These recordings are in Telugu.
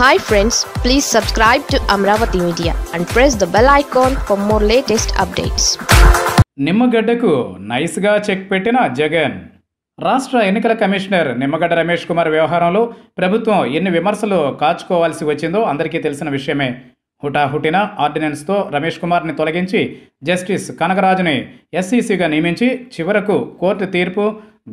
hi friends please subscribe to Amaravati media and press the bell icon for more latest updates నిమ్మగడ్డకు నైస్గా చెక్ పెట్టిన జగన్ రాష్ట్ర ఎన్నికల కమిషనర్ నిమ్మగడ్డ రమేష్ కుమార్ వ్యవహారంలో ప్రభుత్వం ఎన్ని విమర్శలు కాచుకోవాల్సి వచ్చిందో అందరికీ తెలిసిన విషయమే హుటాహుటిన ఆర్డినెన్స్తో రమేష్ కుమార్ని తొలగించి జస్టిస్ కనకరాజుని ఎస్సీసీగా నియమించి చివరకు కోర్టు తీర్పు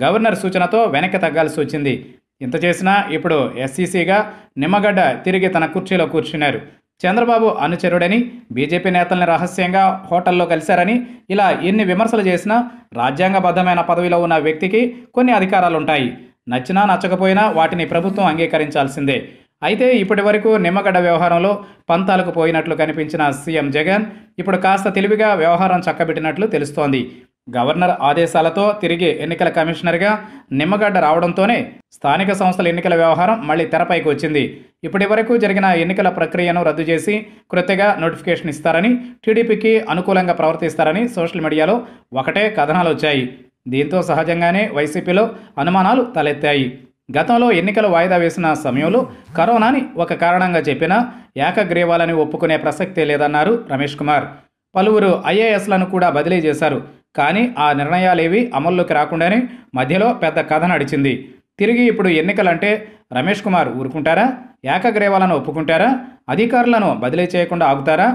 గవర్నర్ సూచనతో వెనక్కి తగ్గాల్సి వచ్చింది ఇంత చేసినా ఇప్పుడు ఎస్సీసీగా నిమ్మగడ్డ తిరిగి తన కుర్చీలో కూర్చున్నారు చంద్రబాబు అనుచరుడని బీజేపీ నేతల్ని రహస్యంగా హోటల్లో కలిశారని ఇలా ఎన్ని విమర్శలు చేసినా రాజ్యాంగబద్ధమైన పదవిలో ఉన్న వ్యక్తికి కొన్ని అధికారాలుంటాయి నచ్చినా నచ్చకపోయినా వాటిని ప్రభుత్వం అంగీకరించాల్సిందే అయితే ఇప్పటి వరకు నిమ్మగడ్డ వ్యవహారంలో పంతాలకు పోయినట్లు కనిపించిన సీఎం జగన్ ఇప్పుడు కాస్త తెలివిగా వ్యవహారం చక్కబెట్టినట్లు తెలుస్తోంది గవర్నర్ ఆదేశాలతో తిరిగి ఎన్నికల కమిషనర్గా నిమ్మగడ్డ రావడంతోనే స్థానిక సంస్థల ఎన్నికల వ్యవహారం మళ్లీ తెరపైకి వచ్చింది ఇప్పటి వరకు జరిగిన ఎన్నికల ప్రక్రియను రద్దు చేసి కృతగా నోటిఫికేషన్ ఇస్తారని టీడీపీకి అనుకూలంగా ప్రవర్తిస్తారని సోషల్ మీడియాలో ఒకటే కథనాలు వచ్చాయి దీంతో సహజంగానే వైసీపీలో అనుమానాలు తలెత్తాయి గతంలో ఎన్నికలు వాయిదా వేసిన సమయంలో కరోనాని ఒక కారణంగా చెప్పినా ఏకగ్రీవాలని ఒప్పుకునే ప్రసక్తే లేదన్నారు రమేష్ కుమార్ పలువురు ఐఏఎస్లను కూడా బదిలీ చేశారు కానీ ఆ నిర్ణయాలేవి అమల్లోకి రాకుండానే మధ్యలో పెద్ద కథ నడిచింది తిరిగి ఇప్పుడు ఎన్నికలంటే రమేష్ కుమార్ ఊరుకుంటారా ఏకగ్రీవాలను ఒప్పుకుంటారా అధికారులను బదిలీ చేయకుండా ఆగుతారా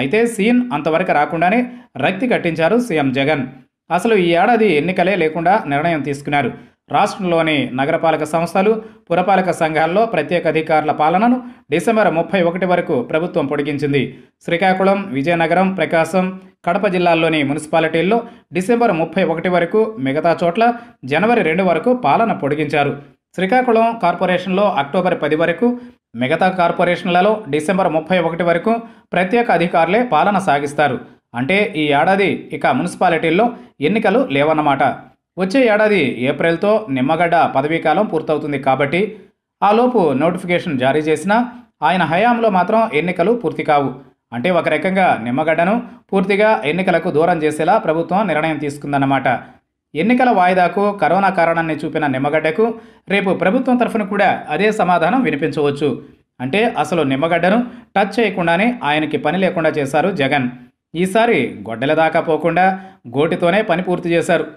అయితే సీన్ అంతవరకు రాకుండానే రక్తి కట్టించారు సీఎం జగన్ అసలు ఈ ఏడాది ఎన్నికలే లేకుండా నిర్ణయం తీసుకున్నారు రాష్ట్రంలోని నగరపాలక సంస్థలు పురపాలక సంఘాల్లో ప్రత్యేక అధికారుల పాలనను డిసెంబర్ ముప్పై ఒకటి వరకు ప్రభుత్వం పొడిగించింది శ్రీకాకుళం విజయనగరం ప్రకాశం కడప జిల్లాల్లోని మున్సిపాలిటీల్లో డిసెంబర్ ముప్పై ఒకటి వరకు మిగతా చోట్ల జనవరి రెండు వరకు పాలన పొడిగించారు శ్రీకాకుళం కార్పొరేషన్లో అక్టోబర్ పది వరకు మిగతా కార్పొరేషన్లలో డిసెంబర్ ముప్పై ఒకటి వరకు ప్రత్యేక అధికారులే పాలన సాగిస్తారు అంటే ఈ ఏడాది ఇక మున్సిపాలిటీల్లో ఎన్నికలు లేవన్నమాట వచ్చే ఏడాది ఏప్రిల్తో నిమ్మగడ్డ పదవీకాలం పూర్తవుతుంది కాబట్టి ఆలోపు నోటిఫికేషన్ జారీ చేసినా ఆయన హయాంలో మాత్రం ఎన్నికలు పూర్తి కావు అంటే ఒక రకంగా నిమ్మగడ్డను పూర్తిగా ఎన్నికలకు దూరం చేసేలా ప్రభుత్వం నిర్ణయం తీసుకుందన్నమాట ఎన్నికల వాయిదాకు కరోనా కారణాన్ని చూపిన నిమ్మగడ్డకు రేపు ప్రభుత్వం తరఫున కూడా అదే సమాధానం వినిపించవచ్చు అంటే అసలు నిమ్మగడ్డను టచ్ చేయకుండానే ఆయనకి పని లేకుండా చేశారు జగన్ ఈసారి గొడ్డల దాకా పోకుండా గోటితోనే పని పూర్తి చేశారు